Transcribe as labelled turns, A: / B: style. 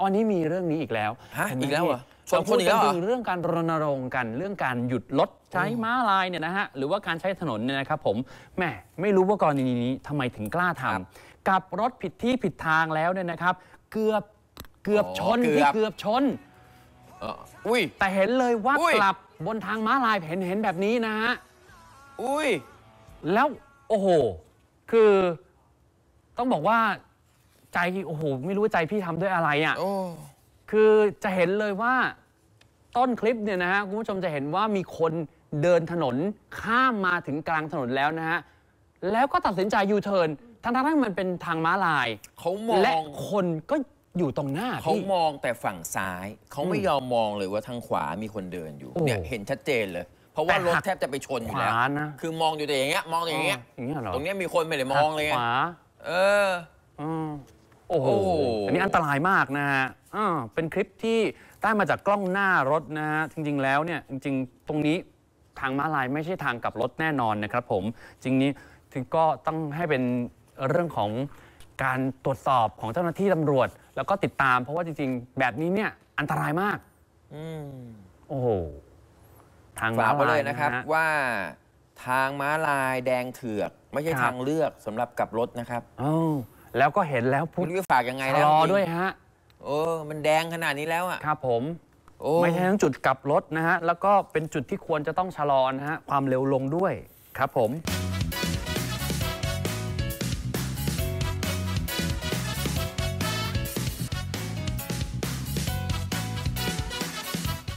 A: อันนี้มีเรื่องนี้อีกแล้วฮะมอีกแล้วเหรอสองนคนอีกแล้วเหรอเรื่องการรณรงค์กันเรื่องการหยุดรถใช้ม้าลายเนี่ยนะฮะหรือว่าการใช้ถนนเนี่ยนะครับผมแม่ไม่รู้ว่ากรณีนี้ทำไมถึงกล้าทำกับรถผิดที่ผิดทางแล้วเนี่ยนะครับ เกือบเกือบชน ที่เกือบชนอุ้ยแต่เห็นเลยว่ากลับบนทางม้าลายเห็นเห็นแบบนี้นะฮะอุ้ยแล้วโอ้โหคือต้องบอกว่าใจโอ้โหไม่รู้ใจพี่ทำด้วยอะไรอ่ะคือจะเห็นเลยว่า ต้นคลิปเนี่ยนะฮะคุณผู้ชมจะเห็นว่ามีคนเดินถนนข้ามมาถึงกลางถนนแล้วนะฮะแล้วก็ตัดสินใจยูเทิร์นทั้งทั้งมันเป็นทางม้าลาย
B: เขามองและค
A: นก็อยู่ตรงหน้าเขาม
B: องแต่ฝั่งซ้ายเขาไม่ยอมมองเลยว่าทางขวามีคนเดินอยู่เนี่ยเห็นชัดเจนเลย เพราะว่ารถแทบจะไปชนอยู่แล้วนะคือมองอยู่แต่อย่างเงี้ยมองอย่างเงี้ยตรงเนี้ยมีคนไม่ได้มองเลยขวาเออ
A: โอ้โหอันนี้อันตรายมากนะฮะอ่าเป็นคลิปที่ได้มาจากกล้องหน้ารถนะฮะ จริง ๆ แล้วเนี่ยจริงๆ ตรงนี้ทางม้าลายไม่ใช่ทางกลับรถแน่นอนนะครับผม จริงนี้ถึงก็ต้องให้เป็นเรื่องของการตรวจสอบของเจ้าหน้าที่ตำรวจแล้วก็ติดตามเพราะว่าจริง ๆ แบบนี้เนี่ยอันตรายมาก
B: อืมโอ้โหทางม้าลายนะครับ ว่า ทางม้าลายแดงเถือกไม่ใช่ทางเลือกสำหรับกลับรถนะครับอ๋อแล้วก็เห็นแล้วพุทธฝากยังไงแล้วรอด้วยฮะโอ้มันแดงขนาดนี้แล้วอ่ะครับผม ไม่ใช่ทั้งจุดกลับรถนะฮะ แล้วก็เป็นจุดที่ควรจะต้อง
A: ชะลอนะฮะ ความเร็วลงด้วย ครับผม